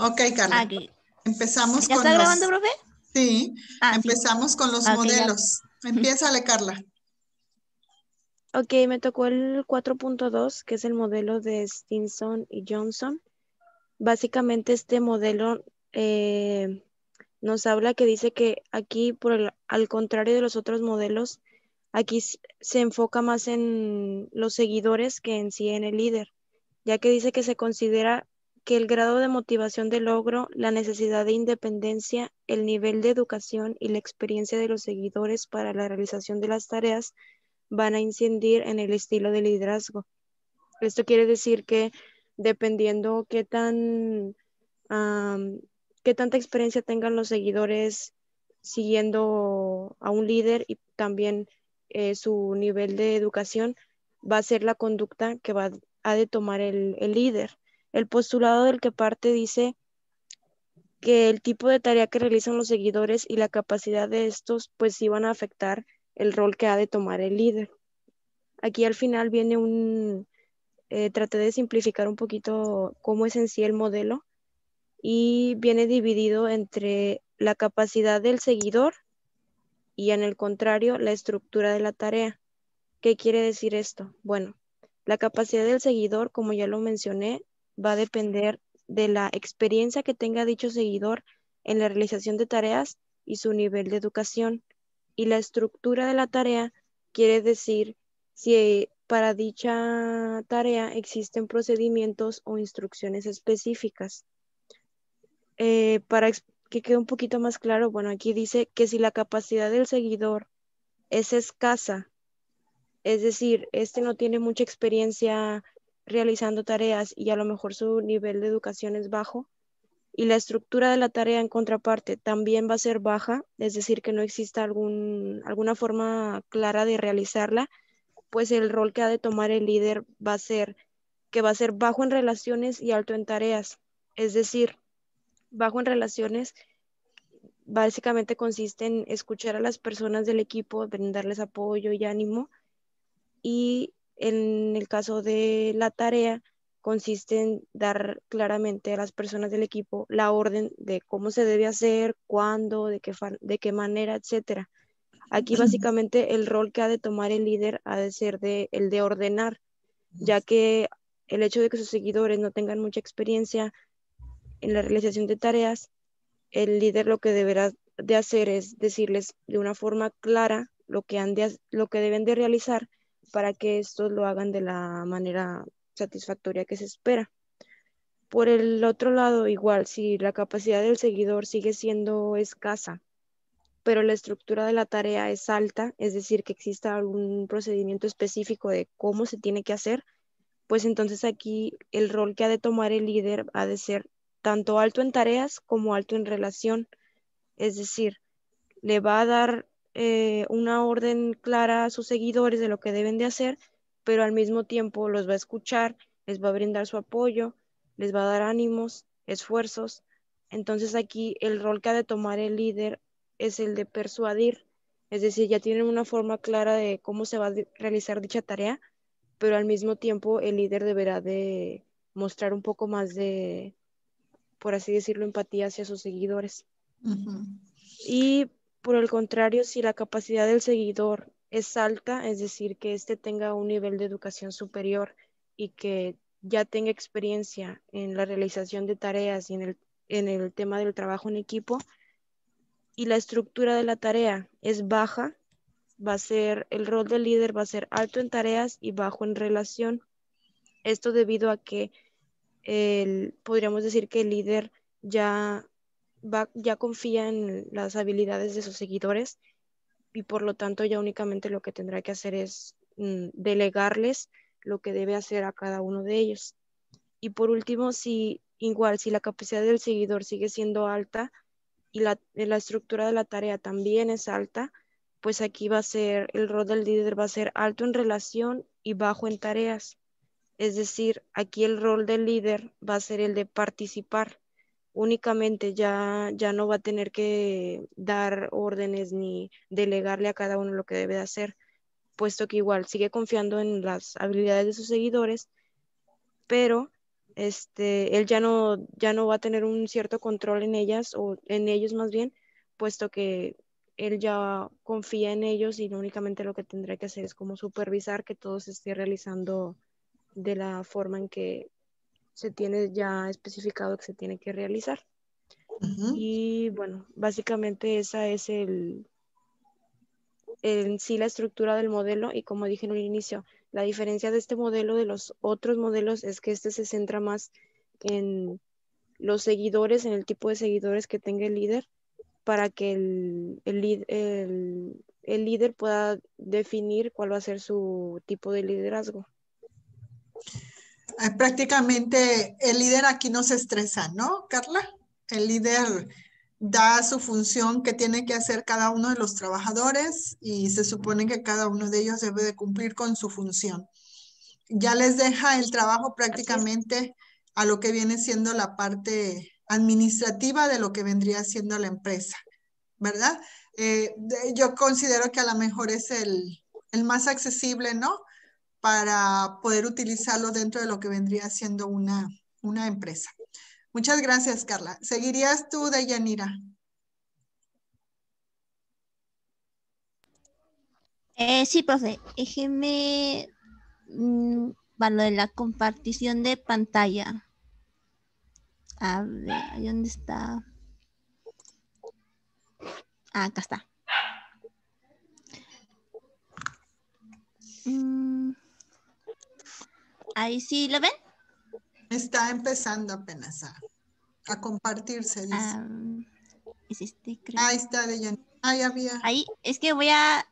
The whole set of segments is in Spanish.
Ok, Carla. Ah, Empezamos ¿Ya está grabando, profe? Ah, sí. Empezamos con los modelos. Empiezale, Carla. Ok, me tocó el 4.2, que es el modelo de Stinson y Johnson. Básicamente este modelo eh, nos habla que dice que aquí, por al contrario de los otros modelos, aquí se enfoca más en los seguidores que en sí en el líder, ya que dice que se considera que el grado de motivación de logro, la necesidad de independencia, el nivel de educación y la experiencia de los seguidores para la realización de las tareas van a incidir en el estilo de liderazgo. Esto quiere decir que dependiendo qué tan qué tanta experiencia tengan los seguidores siguiendo a un líder y también eh, su nivel de educación va a ser la conducta que va a de tomar el líder. El postulado del que parte dice que el tipo de tarea que realizan los seguidores y la capacidad de estos pues iban a afectar el rol que ha de tomar el líder. Aquí al final viene un, eh, traté de simplificar un poquito cómo es en sí el modelo y viene dividido entre la capacidad del seguidor y en el contrario la estructura de la tarea. ¿Qué quiere decir esto? Bueno, la capacidad del seguidor, como ya lo mencioné, va a depender de la experiencia que tenga dicho seguidor en la realización de tareas y su nivel de educación. Y la estructura de la tarea quiere decir si para dicha tarea existen procedimientos o instrucciones específicas. Eh, para que quede un poquito más claro, bueno, aquí dice que si la capacidad del seguidor es escasa, es decir, este no tiene mucha experiencia realizando tareas y a lo mejor su nivel de educación es bajo y la estructura de la tarea en contraparte también va a ser baja, es decir, que no exista algún, alguna forma clara de realizarla, pues el rol que ha de tomar el líder va a ser que va a ser bajo en relaciones y alto en tareas. Es decir, bajo en relaciones básicamente consiste en escuchar a las personas del equipo, brindarles apoyo y ánimo y en el caso de la tarea, consiste en dar claramente a las personas del equipo la orden de cómo se debe hacer, cuándo, de qué, de qué manera, etc. Aquí básicamente el rol que ha de tomar el líder ha de ser el de ordenar, ya que el hecho de que sus seguidores no tengan mucha experiencia en la realización de tareas, el líder lo que deberá de hacer es decirles de una forma clara lo que, han lo que deben de realizar para que estos lo hagan de la manera satisfactoria que se espera. Por el otro lado, igual, si la capacidad del seguidor sigue siendo escasa, pero la estructura de la tarea es alta, es decir, que exista algún procedimiento específico de cómo se tiene que hacer, pues entonces aquí el rol que ha de tomar el líder ha de ser tanto alto en tareas como alto en relación. Es decir, le va a dar eh, una orden clara a sus seguidores de lo que deben de hacer, pero al mismo tiempo los va a escuchar, les va a brindar su apoyo, les va a dar ánimos, esfuerzos. Entonces aquí el rol que ha de tomar el líder es el de persuadir, es decir, ya tienen una forma clara de cómo se va a realizar dicha tarea, pero al mismo tiempo el líder deberá de mostrar un poco más de, por así decirlo, empatía hacia sus seguidores. Y por el contrario, si la capacidad del seguidor es alta, es decir, que éste tenga un nivel de educación superior y que ya tenga experiencia en la realización de tareas y en el, en el tema del trabajo en equipo, y la estructura de la tarea es baja, va a ser, el rol del líder va a ser alto en tareas y bajo en relación. Esto debido a que el, podríamos decir que el líder ya ya confía en las habilidades de sus seguidores y por lo tanto ya únicamente lo que tendrá que hacer es mm, delegarles lo que debe hacer a cada uno de ellos. Y por último, si igual, si la capacidad del seguidor sigue siendo alta y la estructura de la tarea también es alta, pues aquí va a ser, el rol del líder va a ser alto en relación y bajo en tareas. Es decir, aquí el rol del líder va a ser el de participar únicamente ya, ya no va a tener que dar órdenes ni delegarle a cada uno lo que debe de hacer, puesto que igual sigue confiando en las habilidades de sus seguidores, pero este, él ya no, ya no va a tener un cierto control en ellas o en ellos más bien, puesto que él ya confía en ellos y únicamente lo que tendrá que hacer es como supervisar que todo se esté realizando de la forma en que se tiene ya especificado que se tiene que realizar. Y bueno, básicamente esa es el, en sí la estructura del modelo y como dije en un inicio, la diferencia de este modelo de los otros modelos es que este se centra más en los seguidores, en el tipo de seguidores que tenga el líder para que el, el, el líder pueda definir cuál va a ser su tipo de liderazgo. Eh, prácticamente el líder aquí no se estresa, ¿no, Carla? El líder da su función que tiene que hacer cada uno de los trabajadores y se supone que cada uno de ellos debe de cumplir con su función. Ya les deja el trabajo prácticamente a lo que viene siendo la parte administrativa de lo que vendría siendo la empresa, ¿verdad? Eh, yo considero que a lo mejor es el, el más accesible, ¿no? para poder utilizarlo dentro de lo que vendría siendo una, empresa. Muchas gracias, Carla. ¿Seguirías tú, Deyanira. Eh, sí, profe. Déjeme mmm, lo de la compartición de pantalla. A ver, ¿dónde está? Ah, acá está. Mm. Ahí sí lo ven. Está empezando apenas a, a compartirse. Ah, este, Ahí está, de Ahí había. Ahí, es que voy a,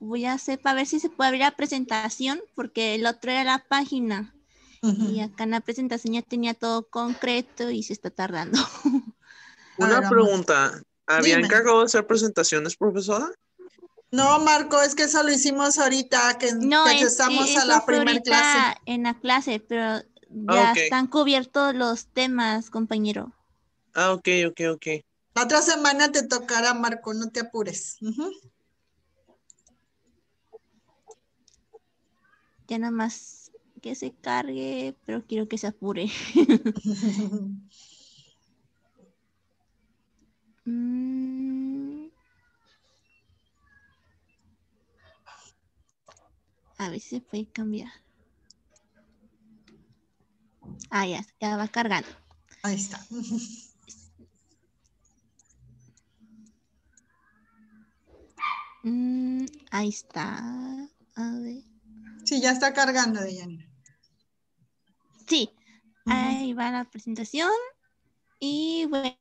voy a hacer para ver si se puede abrir la presentación, porque el otro era la página. Y acá en la presentación ya tenía todo concreto y se está tardando. Una pregunta. ¿Habían encargado de hacer presentaciones, profesora? No, Marco, es que eso lo hicimos ahorita, que, no, estamos a la primera clase. En la clase, pero ah, ya están cubiertos los temas, compañero. Ah, ok, ok, ok. La otra semana te tocará, Marco, no te apures. Ya nada más que se cargue, pero quiero que se apure. Mmm A ver si se puede cambiar. Ah, ya, ya va cargando. Ahí está. Mm, ahí está. Sí, ya está cargando, Diana. Sí, ahí va la presentación. Y bueno,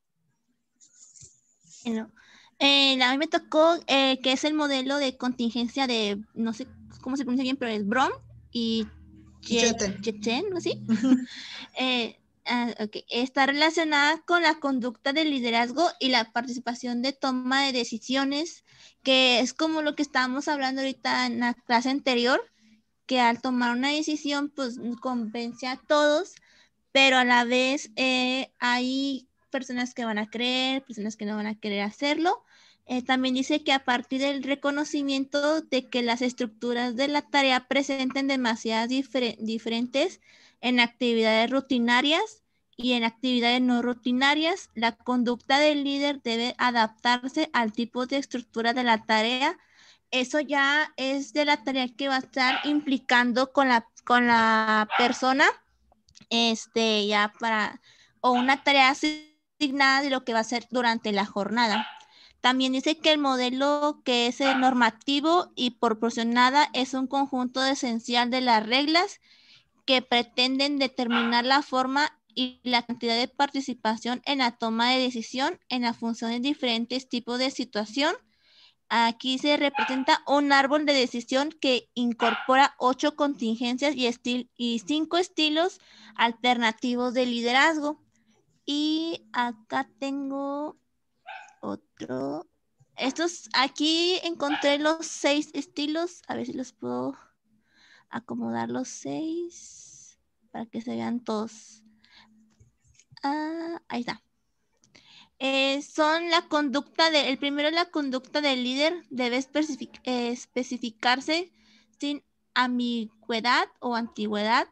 eh, a mí me tocó eh, que es el modelo de contingencia de, no sé cómo se pronuncia bien, pero es Brom y Chechen, ¿no así? Eh, ah, Está relacionada con la conducta del liderazgo y la participación de toma de decisiones, que es como lo que estábamos hablando ahorita en la clase anterior, que al tomar una decisión, pues convence a todos, pero a la vez eh, hay personas que van a creer, personas que no van a querer hacerlo, eh, también dice que a partir del reconocimiento de que las estructuras de la tarea presenten demasiadas diferentes en actividades rutinarias y en actividades no rutinarias, la conducta del líder debe adaptarse al tipo de estructura de la tarea. Eso ya es de la tarea que va a estar implicando con la, con la persona, este, ya para, o una tarea asignada de lo que va a ser durante la jornada. También dice que el modelo que es eh, normativo y proporcionada es un conjunto esencial de las reglas que pretenden determinar la forma y la cantidad de participación en la toma de decisión en la función de diferentes tipos de situación. Aquí se representa un árbol de decisión que incorpora ocho contingencias y cinco estilos alternativos de liderazgo. Y acá tengo otro. Estos, aquí encontré los seis estilos. A ver si los puedo acomodar los seis para que se vean todos. Ah, ahí está. Eh, son la conducta de, el primero la conducta del líder debe eh, especificarse sin amigüedad o antigüedad.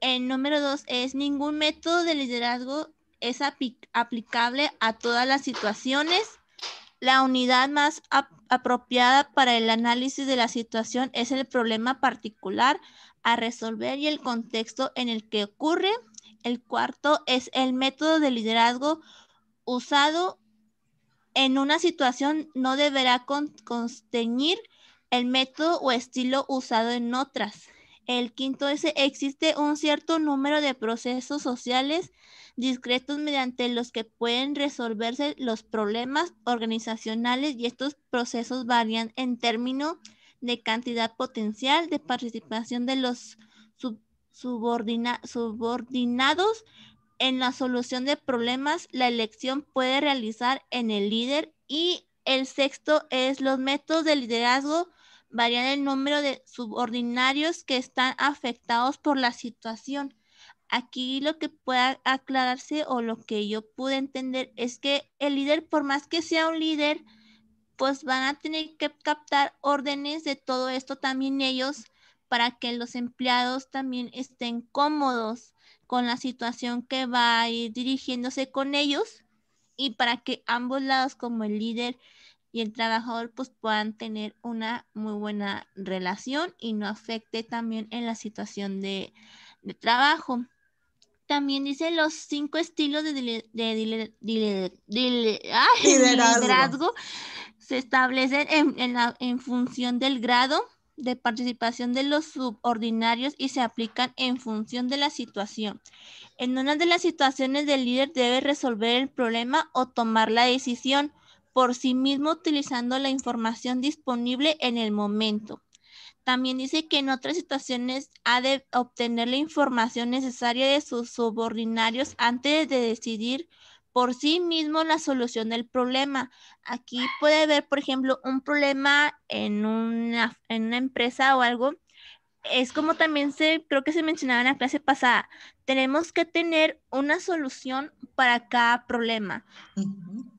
El número dos es ningún método de liderazgo es aplicable a todas las situaciones. La unidad más apropiada para el análisis de la situación es el problema particular a resolver y el contexto en el que ocurre. El cuarto es el método de liderazgo usado en una situación no deberá consteñir el método o estilo usado en otras. El quinto es, existe un cierto número de procesos sociales discretos mediante los que pueden resolverse los problemas organizacionales y estos procesos varían en términos de cantidad potencial de participación de los subordinados en la solución de problemas. La elección puede realizar en el líder y el sexto es los métodos de liderazgo varían el número de subordinarios que están afectados por la situación. Aquí lo que pueda aclararse o lo que yo pude entender es que el líder, por más que sea un líder, pues van a tener que captar órdenes de todo esto también ellos para que los empleados también estén cómodos con la situación que va a ir dirigiéndose con ellos y para que ambos lados, como el líder y el trabajador pues puedan tener una muy buena relación y no afecte también en la situación de, trabajo. También dice los cinco estilos de, liderazgo. se establecen en, en, en función del grado de participación de los subordinarios y se aplican en función de la situación. En una de las situaciones, del líder debe resolver el problema o tomar la decisión por sí mismo utilizando la información disponible en el momento. También dice que en otras situaciones ha de obtener la información necesaria de sus subordinarios antes de decidir por sí mismo la solución del problema. Aquí puede haber, por ejemplo, un problema en una, en una empresa o algo. Es como también se, creo que se mencionaba en la clase pasada, tenemos que tener una solución para cada problema.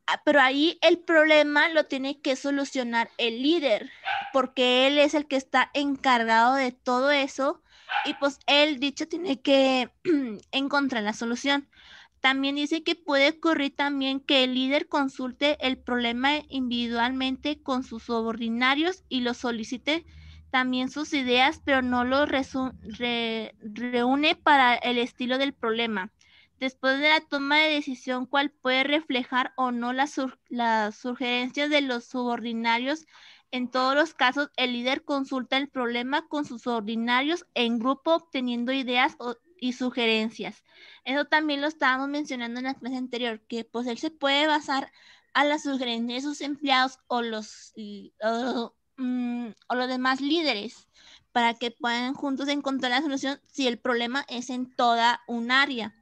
Ah, pero ahí el problema lo tiene que solucionar el líder, porque él es el que está encargado de todo eso y pues él dicho tiene que encontrar la solución. También dice que puede ocurrir también que el líder consulte el problema individualmente con sus subordinarios y lo solicite también sus ideas, pero no lo reúne para el estilo del problema después de la toma de decisión, ¿cuál puede reflejar o no las, sugerencias de los subordinarios. En todos los casos, el líder consulta el problema con sus subordinarios en grupo, obteniendo ideas y sugerencias. Eso también lo estábamos mencionando en la clase anterior, que pues él se puede basar a las sugerencias de sus empleados o los, mm, o los demás líderes para que puedan juntos encontrar la solución si el problema es en toda un área.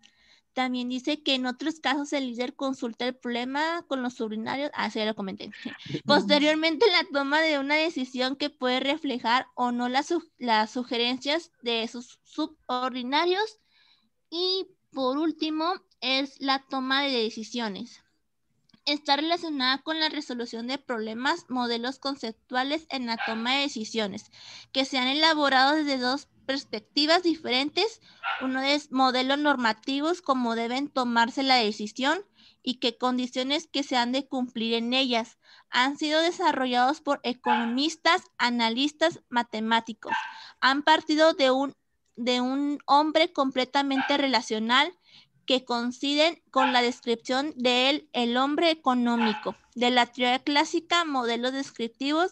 También dice que en otros casos el líder consulta el problema con los subordinarios. Ah, sí, ya lo comenté. Posteriormente, la toma de una decisión que puede reflejar o no las, las sugerencias de sus subordinarios. Y por último, es la toma de decisiones. Está relacionada con la resolución de problemas, modelos conceptuales en la toma de decisiones, que se han elaborado desde dos perspectivas diferentes, uno es modelos normativos, como deben tomarse la decisión y qué condiciones que se han de cumplir en ellas. Han sido desarrollados por economistas, analistas, matemáticos. Han partido de un, de un hombre completamente relacional que coinciden con la descripción de él, el hombre económico, de la teoría clásica, modelos descriptivos,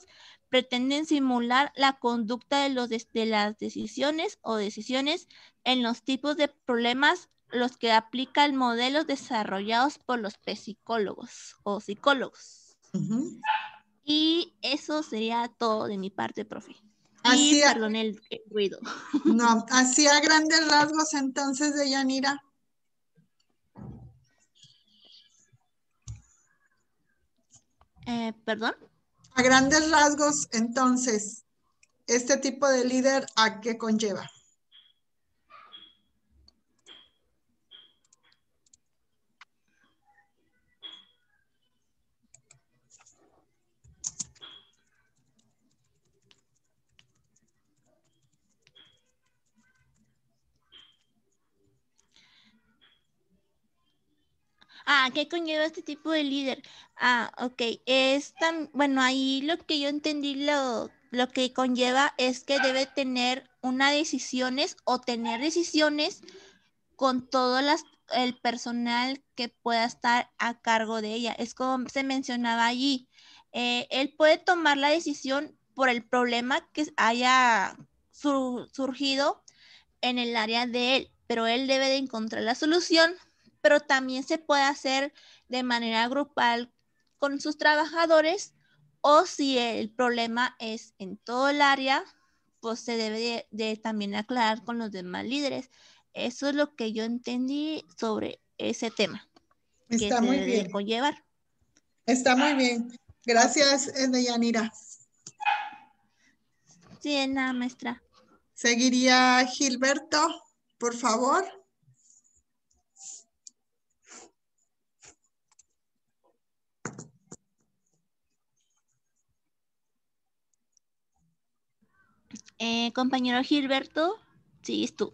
pretenden simular la conducta de, los de, las decisiones o decisiones en los tipos de problemas los que aplican modelos desarrollados por los psicólogos o psicólogos. Y eso sería todo de mi parte, profe. Así y perdón el, ruido. No, así a grandes rasgos entonces de Yanira. Eh, ¿Perdón? A grandes rasgos, entonces, este tipo de líder, ¿a qué conlleva? Ah, ¿qué conlleva este tipo de líder? Ah, ok. Es tan, bueno, ahí lo que yo entendí, lo, lo que conlleva es que debe tener unas decisiones o tener decisiones con todo el personal que pueda estar a cargo de ella. Es como se mencionaba allí. Eh, él puede tomar la decisión por el problema que haya surgido en el área de él, pero él debe de encontrar la solución pero también se puede hacer de manera grupal con sus trabajadores o si el problema es en todo el área, pues se debe de, también aclarar con los demás líderes. Eso es lo que yo entendí sobre ese tema. Está muy bien. Conllevar. Está muy ah, bien. Gracias, eh, Deyanira. Sí, nada, maestra. Seguiría Gilberto, por favor. Eh, compañero Gilberto, sigues tú.